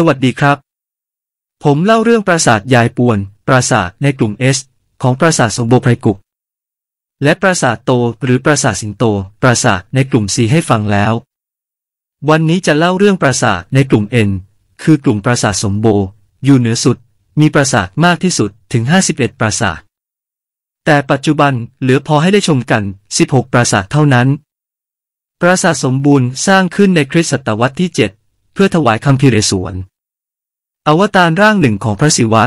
สวัสดีครับ ผมเล่าเรื่องปราสาทยายปวน ปราสาทในกลุ่มเอสของปราสาทสมบูรไพรกุกและปราสาทโตหรือปราสาทสิงโต ปราสาทในกลุ่มีให้ฟังแล้ว วันนี้จะเล่าเรื่องปราสาทในกลุ่มเอ็นคือกลุ่มปราสาทสมณ์อยู่เหนือสุด มีปราสาทมากที่สุด ถึง 51 ปราสาท แต่ปัจจุบันเหลือพอให้ได้ชมกัน 16 ปราสาทเท่านั้น ปราสาทสมบูรณ์สร้างขึ้นในคริสตศตวรรษที่ 7พื่อถวายคำพิเรศวนอวตารร่างหนึ่งของพระศิวะ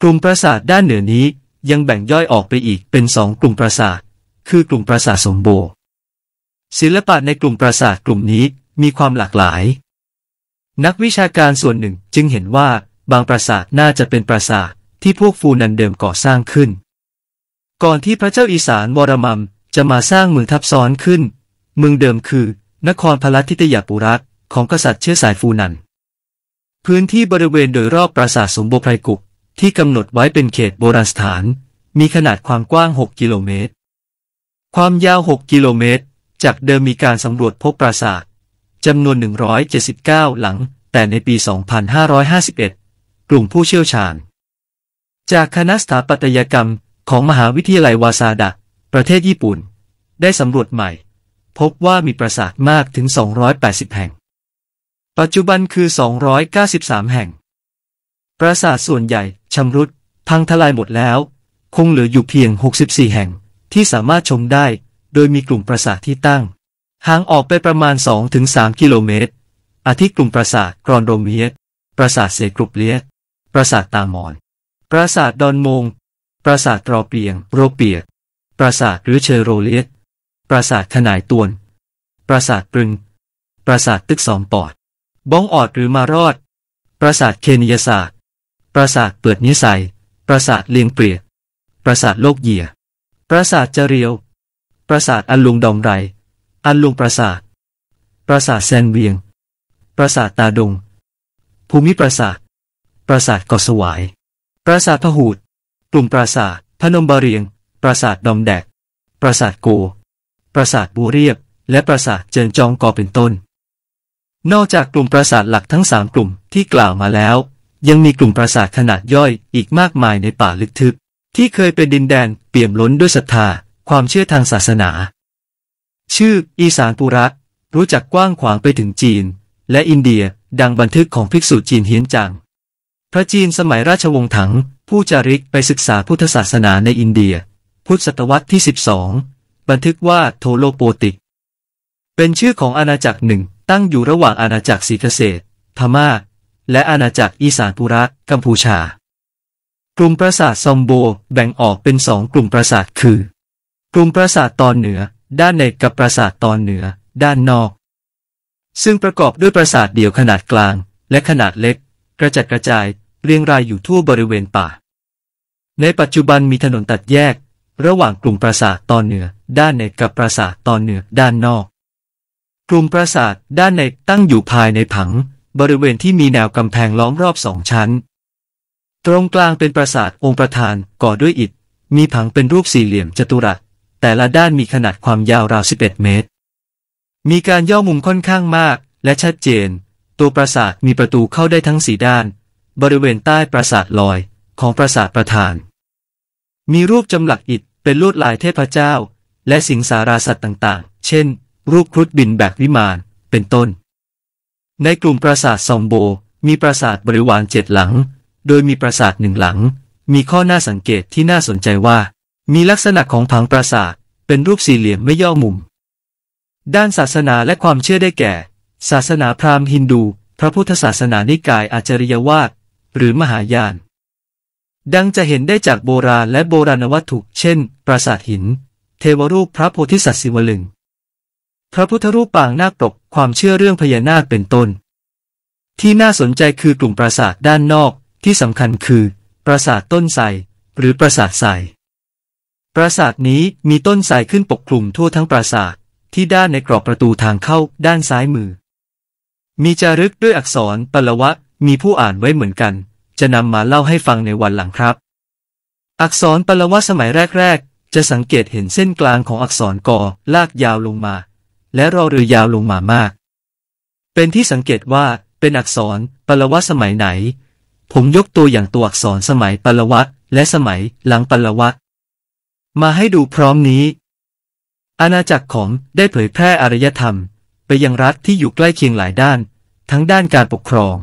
กลุ่มปราสาทด้านเหนือนี้ยังแบ่งย่อยออกไปอีกเป็นสองกลุ่มปราสาท คือกลุ่มปราสาทสมโ์ศิลปะในกลุ่มปราสาทกลุ่มนี้มีความหลากหลาย นักวิชาการส่วนหนึ่งจึงเห็นว่าบางปราสาทน่าจะเป็นปราสาท ที่พวกฟูนันเดิมก่อสร้างขึ้น ก่อนที่พระเจ้าอีสานวรมัมจะมาสร้างเมืองทับซ้อนขึ้น เมืองเดิมคือนครพลัทิตยปุรัตของกษัตริย์เชื้อสายฟูนัน พื้นที่บริเวณโดยรอบปราสาทสมบูรไพรกุกที่กำหนดไว้เป็นเขตโบราณสถาน มีขนาดความกว้าง 6 กิโลเมตร ความยาว 6 กิโลเมตร จากเดิมมีการสำรวจพบปราสาทจำนวน 179 หลัง แต่ในปี 2551 กลุ่มผู้เชี่ยวชาญ จากคณะสถาปัตยกรรมของมหาวิทยาลัยวาซาดะประเทศญี่ปุ่น ได้สำรวจใหม่ พบว่ามีปราสาทมากถึง 280 แห่งปัจจุบันคือ 293 แห่ง ปราสาทส่วนใหญ่ชำรุดพังทลายหมดแล้ว คงเหลืออยู่เพียง 64 แห่งที่สามารถชมได้ โดยมีกลุ่มปราสาทที่ตั้งห่างออกไปประมาณ 2-3กิโลเมตร อาทิกลุ่มปราสาทกรอนโรเมียปราสาทเซกรุปเลียปราสาทตามอน ปราสาทดอนมง ปราสาทตรอเปียงโรเปียปราสาทหรือเชโรเลียปราสาทขนายตวน ปราสาทปรึง ปราสาทตึกสองปอดบ้องออดหรือมารอด ปราสาทเคนยศาสตร์ปราสาทเปิดนิสัย ปราสาทเลียงเปรียปราสาทโลกเหยีย ปราสาทจเรียว ปราสาทอันลุงดองไร อันลุงปราสาท ปราสาทแซนเวียง ปราสาทตาดง ภูมิปราสาท ปราสาทกอสวาย ปราสาทพหูด กลุ่มปราสาทพนมบาเรียง ปราสาทดอมแดก ปราสาทโก ปราสาทบูเรียบ และปราสาทเจินจองกอเป็นต้นนอกจากกลุ่มปราสาทหลักทั้งสามกลุ่มที่กล่าวมาแล้ว ยังมีกลุ่มปราสาทขนาดย่อยอีกมากมายในป่าลึกทึบที่เคยเป็นดินแดน เปี่ยมล้นด้วยศรัทธาความเชื่อทางศาสนา ชื่ออีสานปุระรู้จักกว้างขวางไปถึงจีน และอินเดียดังบันทึกของภิกษุจีนเฮียนจังพระจีนสมัยราชวงศ์ถัง ผู้จาริกไปศึกษาพุทธศาสนาในอินเดีย พุทธศตวรรษที่ 12 บันทึกว่าโทโลโปติก เป็นชื่อของอาณาจักรหนึ่งตั้งอยู่ระหว่างอาณาจักรศรีเกษตร พม่า และอาณาจักรอีสานปุระกัมพูชา กลุ่มปราสาทซอมโบแบ่งออกเป็นสองกลุ่มปราสาทคือ กลุ่มปราสาทตอนเหนือ ด้านในกับปราสาทตอนเหนือด้านนอก ซึ่งประกอบด้วยปราสาทเดี่ยวขนาดกลาง และขนาดเล็ก กระจัดกระจายเรียงรายอยู่ทั่วบริเวณป่าในปัจจุบันมีถนนตัดแยก ระหว่างกลุ่มปราสาทตอนเหนือ ด้านในกับปราสาทตอนเหนือด้านนอกกลุ่มปราสาทด้านในตั้งอยู่ภายในผังบริเวณที่มีแนวกำแพงล้อมรอบสองชั้น ตรงกลางเป็นปราสาทองค์ประธานก่อด้วยอิฐ มีผังเป็นรูปสี่เหลี่ยมจัตุรัส แต่ละด้านมีขนาดความยาวราว11เมตรมีการย่อมุมค่อนข้างมากและชัดเจน ตัวปราสาทมีประตูเข้าได้ทั้งสีด้าน บริเวณใต้ปราสาทลอยของปราสาทประธาน มีรูปจำหลักอิฐเป็นลวดลายเทพเจ้าและสิงสาราสัตว์ต่างๆ เช่นรูปครุฑบินแบกวิมาน เป็นต้น ในกลุ่มปราสาทซอมโบ มีปราสาทบริวารเจ็ดหลัง โดยมีปราสาทหนึ่งหลัง มีข้อน่าสังเกตที่น่าสนใจว่า มีลักษณะของผังปราสาท เป็นรูปสี่เหลี่ยมไม่ย่อมุม ด้านศาสนาและความเชื่อได้แก่ ศาสนาพราหมณ์ฮินดู พระพุทธศาสนานิกายอาจริยวาท หรือมหายาน ดังจะเห็นได้จากโบราณและโบราณวัตถุ เช่น ปราสาทหิน เทวรูปพระโพธิสัตว์ศิวลึงพระพุทธรูปปางนาคตกความเชื่อเรื่องพญานาคเป็นต้น ที่น่าสนใจคือกลุ่มปราสาทด้านนอก ที่สำคัญคือ ปราสาทต้นไทรหรือปราสาทไทรปราสาทนี้มีต้นไทรขึ้นปกคลุมทั่วทั้งปราสาทที่ด้านในกรอบประตูทางเข้าด้านซ้ายมือ มีจารึกด้วยอักษรปละวะมีผู้อ่านไว้เหมือนกัน จะนำมาเล่าให้ฟังในวันหลังครับ อักษรปละวะสมัยแรกๆจะสังเกตเห็นเส้นกลางของอักษรกอลากยาวลงมาและรอเรือยาวลงมามาก เป็นที่สังเกตว่าเป็นอักษรปลวตสมัยไหน ผมยกตัวอย่างตัวอักษรสมัยปลวัตและสมัยหลังปลวัตมาให้ดูพร้อมนี้ อาณาจักรของได้เผยแพร่อารยธรรม ไปยังรัฐที่อยู่ใกล้เคียงหลายด้านทั้งด้านการปกครอง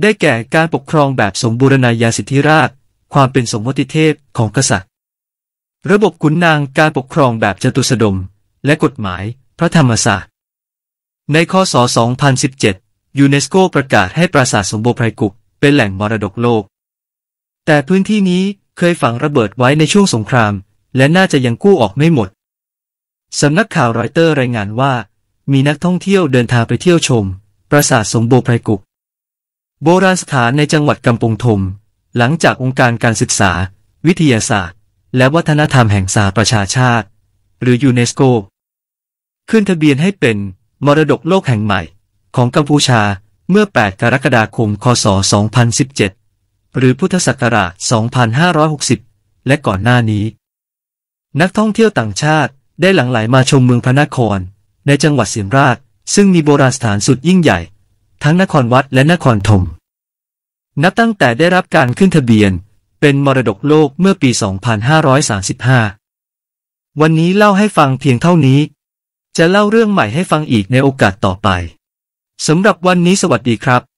ได้แก่การปกครองแบบสมบูรณาญาสิทธิราช ความเป็นสมมติเทพของกษัตริย์ ระบบขุนนางการปกครองแบบจตุสดมและกฎหมายพระธรรมศาสตร์ ในข้อศ 2017ยูเนสโกประกาศให้ปราสาทสมบโ์ไพรกุกเป็นแหล่งมรดกโลก แต่พื้นที่นี้เคยฝังระเบิดไว้ในช่วงสงคราม และน่าจะยังกู้ออกไม่หมด สำนักข่าวรอยเตอร์รายงานว่า มีนักท่องเที่ยวเดินทางไปเที่ยวชม ปราสาทสมบโ์ไพรกุก โบราณสถานในจังหวัดกำปงทม หลังจากองค์การการศึกษา วิทยาศาสตร์ และวัฒนธรรมแห่งสหประชาชาติ หรือยูเนสโกขึ้นทะเบียนให้เป็นมรดกโลกแห่งใหม่ ของกัมพูชาเมื่อ 8 กรกฎาคม คศ 2017 หรือพุทธศักราช 2560 และก่อนหน้านี้ นักท่องเที่ยวต่างชาติได้หลั่งไหลมาชมเมืองพระนคร ในจังหวัดสีมราชซึ่งมีโบราณสถานสุดยิ่งใหญ่ ทั้งนครวัดและนครธมนับตั้งแต่ได้รับการขึ้นทะเบียน เป็นมรดกโลกเมื่อปี 2535 วันนี้เล่าให้ฟังเพียงเท่านี้จะเล่าเรื่องใหม่ให้ฟังอีกในโอกาสต่อไป สำหรับวันนี้สวัสดีครับ